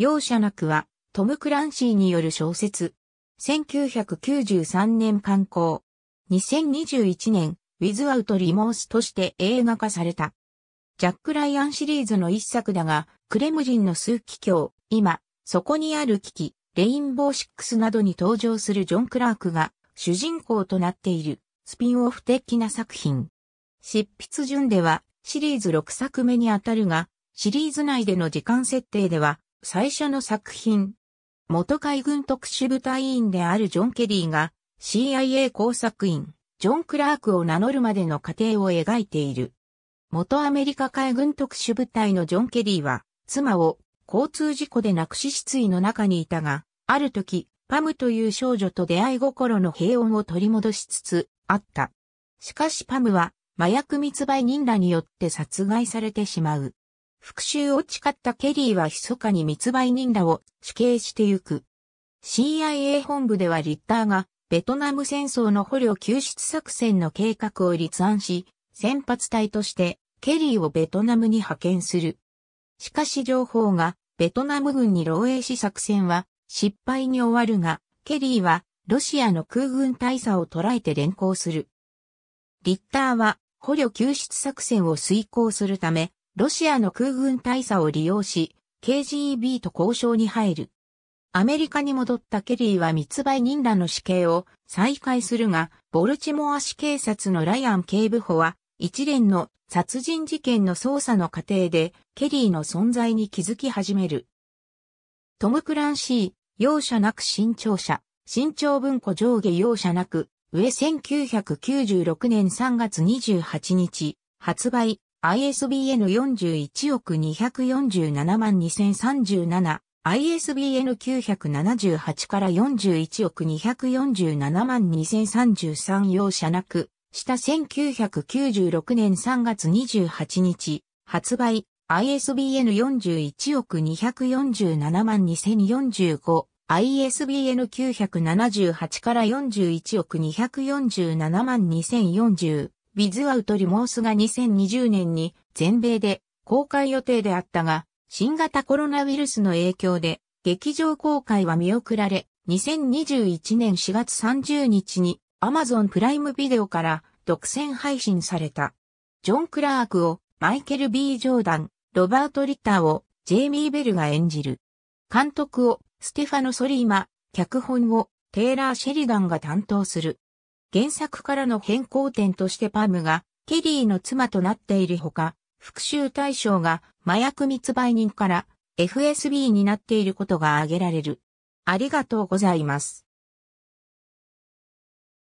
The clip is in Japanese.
容赦なくは、トム・クランシーによる小説。1993年刊行。2021年、ウィズアウト・リモースとして映画化された。ジャック・ライアンシリーズの一作だが、クレムジンの数奇境、今、そこにある危機、レインボーシックスなどに登場するジョン・クラークが主人公となっているスピンオフ的な作品。執筆順ではシリーズ6作目にあたるが、シリーズ内での時間設定では最初の作品。元海軍特殊部隊員であるジョン・ケリーが CIA 工作員、ジョン・クラークを名乗るまでの過程を描いている。元アメリカ海軍特殊部隊のジョン・ケリーは、妻を交通事故で亡くし失意の中にいたが、ある時、パムという少女と出会い心の平穏を取り戻しつつ、あった。しかしパムは、麻薬密売人らによって殺害されてしまう。復讐を誓ったケリーは密かに密売人らを死刑してゆく。CIA 本部ではリッターがベトナム戦争の捕虜救出作戦の計画を立案し、先発隊としてケリーをベトナムに派遣する。しかし情報がベトナム軍に漏洩し作戦は失敗に終わるが、ケリーはロシアの空軍大佐を捕らえて連行する。リッターは捕虜救出作戦を遂行するため、ロシアの空軍大佐を利用し、KGB と交渉に入る。アメリカに戻ったケリーは密売人らの死刑を再開するが、ボルチモア市警察のライアン警部補は、一連の殺人事件の捜査の過程で、ケリーの存在に気づき始める。トム・クランシー、容赦なく新潮社、新潮文庫上下容赦なく、上1996年3月28日、発売、ISBN 41億247万2037 ISBN 978から41億247万2033容赦なく、した1996年3月28日、発売、ISBN 41億247万2045、ISBN 978から41億247万2040、ウィズアウト・リモースが2020年に全米で公開予定であったが、新型コロナウイルスの影響で劇場公開は見送られ、2021年4月30日に Amazon プライムビデオから独占配信された。ジョン・クラークをマイケル・ B・ ジョーダン、ロバート・リッターをジェイミー・ベルが演じる。監督をステファノ・ソリーマ、脚本をテイラー・シェリダンが担当する。原作からの変更点としてパムがケリーの妻となっているほか、復讐対象が麻薬密売人から FSB になっていることが挙げられる。ありがとうございます。